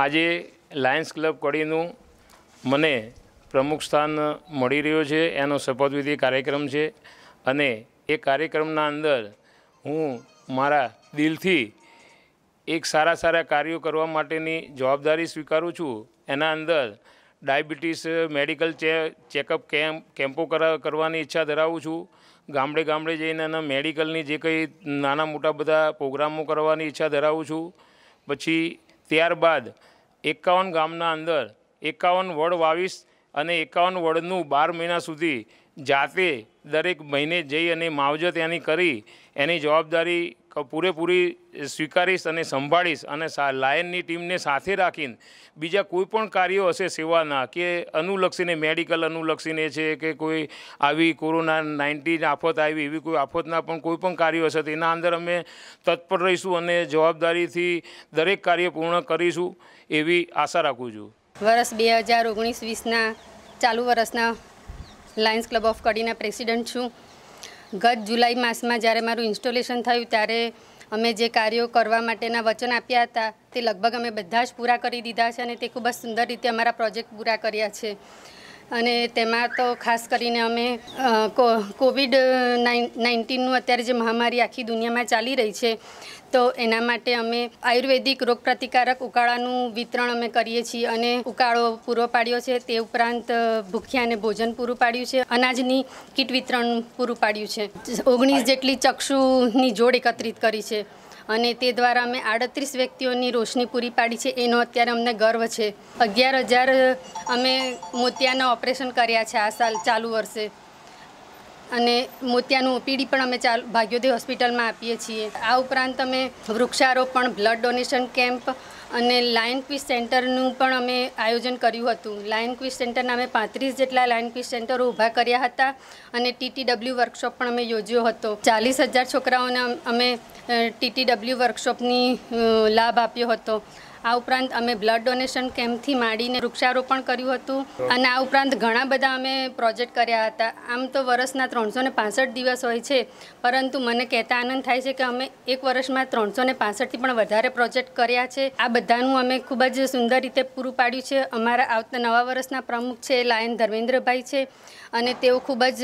આજે Lions club કડીનું મને પ્રમુખ સ્થાન મળી રહ્યું છે એનો શપથવિધિ કાર્યક્રમ છે અને એ કાર્યક્રમના અંદર હું મારા દિલથી એક સારા સારા કાર્યો કરવા માટેની જવાબદારી સ્વીકારું છું એના અંદર ડાયાબિટીસ મેડિકલ ચેકઅપ કેમ્પ કેમ્પો કરવાની ઈચ્છા ધરાવું છું ગામડે ગામડે જઈને એના મેડિકલની જે કંઈ નાના મોટા બધા પ્રોગ્રામો કરવાની ઈચ્છા ધરાવું છું પછી ત્યારબાદ એકાવન ગામના અંદર એકાવન વડ વાવીસ અને એકાવન વડનું બાર મહિના સુધી જાતે દરેક મહિને જઈ અને માવજત એની કરી એની જવાબદારી પૂરેપૂરી સ્વીકારીશ અને સંભાળીશ અને લાયનની ટીમને સાથે રાખીને બીજા કોઈ પણ કાર્યો હશે સેવાના કે અનુલક્ષીને મેડિકલ અનુલક્ષીને છે કે કોઈ આવી કોરોના નાઇન્ટીન આફત આવી એવી કોઈ આફતના પણ કોઈ પણ કાર્યો હશે તેના અંદર અમે તત્પર રહીશું અને જવાબદારીથી દરેક કાર્ય પૂર્ણ કરીશું એવી આશા રાખું છું વર્ષ બે હજાર ઓગણીસ વીસના ચાલુ વર્ષના લાયન્સ ક્લબ ઓફ કડીના પ્રેસિડેન્ટ છું ગત જુલાઈ માસમાં જ્યારે મારું ઇન્સ્ટોલેશન થયું ત્યારે અમે જે કાર્યો કરવા માટેના વચન આપ્યા હતા તે લગભગ અમે બધા જ પૂરા કરી દીધા છે અને તે ખૂબ જ સુંદર રીતે અમારા પ્રોજેક્ટ પૂરા કર્યા છે અને તેમાં તો ખાસ કરીને અમે કોવિડ નાઇન્ટીનનું અત્યારે જે મહામારી આખી દુનિયામાં ચાલી રહી છે તો એના માટે અમે આયુર્વેદિક રોગપ્રતિકારક ઉકાળાનું વિતરણ અમે કરીએ છીએ અને ઉકાળો પૂરો પાડ્યો છે તે ઉપરાંત ભૂખ્યાને ભોજન પૂરું પાડ્યું છે અનાજની કીટ વિતરણ પૂરું પાડ્યું છે ઓગણીસ જેટલી ચક્ષુની જોડ એકત્રિત કરી છે અને તે દ્વારા અમે આડત્રીસ વ્યક્તિઓની રોશની પૂરી પાડી છે એનો અત્યારે અમને ગર્વ છે અગિયાર હજાર અમે મોતિયાના ઓપરેશન કર્યા છે આ સાલ ચાલુ વર્ષે અને મોતિયાનું ઓપીડી પણ અમે ચાલ ભાગ્યોદેવ હોસ્પિટલમાં આપીએ છીએ આ ઉપરાંત અમે વૃક્ષારોપણ બ્લડ ડોનેશન કેમ્પ અને લાયન ક્વિઝ સેન્ટરનું પણ અમે આયોજન કર્યું હતું લાયન ક્વિઝ સેન્ટરના અમે પાંત્રીસ જેટલા લાયન ક્વિઝ સેન્ટરો ઊભા કર્યા હતા અને ટીટીડબલ્યુ વર્કશોપ પણ અમે યોજ્યો હતો ચાલીસ હજાર છોકરાઓને અમે ટીટીડબલ્યુ વર્કશોપની લાભ આપ્યો હતો આ ઉપરાંત અમે બ્લડ ડોનેશન કેમ્પથી માંડીને વૃક્ષારોપણ કર્યું હતું અને આ ઉપરાંત ઘણા બધા અમે પ્રોજેક્ટ કર્યા હતા આમ તો વર્ષના ત્રણસો ને પાસઠ દિવસ હોય છે પરંતુ મને કહેતા આનંદ થાય છે કે અમે એક વર્ષમાં ત્રણસો ને પાસઠથી પણ વધારે પ્રોજેક્ટ કર્યા છે આ બધાનું અમે ખૂબ જ સુંદર રીતે પૂરું પાડ્યું છે અમારા આવતા નવા વર્ષના પ્રમુખ છે લાયન ધર્મેન્દ્રભાઈ છે અને તેઓ ખૂબ જ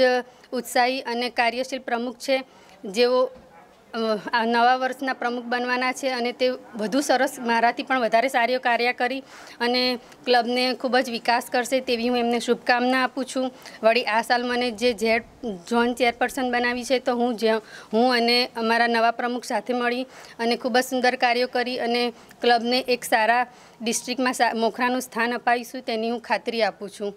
ઉત્સાહી અને કાર્યશીલ પ્રમુખ છે જેઓ આ નવા વર્ષના પ્રમુખ બનવાના છે અને તે વધુ સરસ મારાથી પણ વધારે સારી કાર્ય કરી અને ક્લબને ખૂબ જ વિકાસ કરશે તેવી હું એમને શુભકામના આપું છું વળી આ સાલ મને જે ઝેડ ઝોન ચેરપર્સન બનાવી છે તો હું જે હું અને અમારા નવા પ્રમુખ સાથે મળી અને ખૂબ જ સુંદર કાર્યો કરી અને ક્લબને એક સારા ડિસ્ટ્રિક્ટમાં મોખરાનું સ્થાન અપાવીશું તેની હું ખાતરી આપું છું